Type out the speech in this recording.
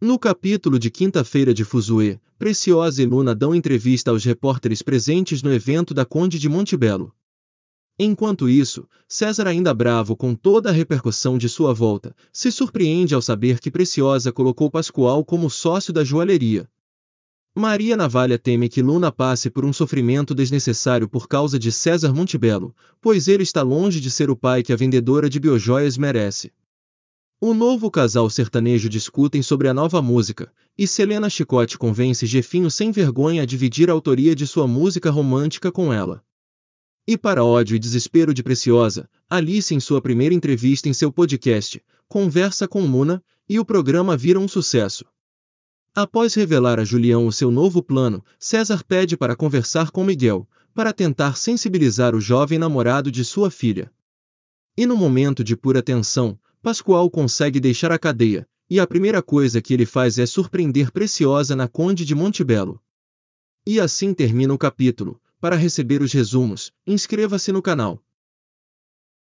No capítulo de quinta-feira de Fuzue, Preciosa e Luna dão entrevista aos repórteres presentes no evento da Conde de Montebello. Enquanto isso, César, ainda bravo com toda a repercussão de sua volta, se surpreende ao saber que Preciosa colocou Pascoal como sócio da joalheria. Maria Navalha teme que Luna passe por um sofrimento desnecessário por causa de César Montebello, pois ele está longe de ser o pai que a vendedora de biojoias merece. O novo casal sertanejo discutem sobre a nova música, e Selena Chicote convence Jefinho sem vergonha a dividir a autoria de sua música romântica com ela. E para ódio e desespero de Preciosa, Alice em sua primeira entrevista em seu podcast, conversa com Muna, e o programa vira um sucesso. Após revelar a Julião o seu novo plano, César pede para conversar com Miguel, para tentar sensibilizar o jovem namorado de sua filha. E no momento de pura tensão, Pascoal consegue deixar a cadeia, e a primeira coisa que ele faz é surpreender Preciosa na Conde de Montebello. E assim termina o capítulo. Para receber os resumos, inscreva-se no canal.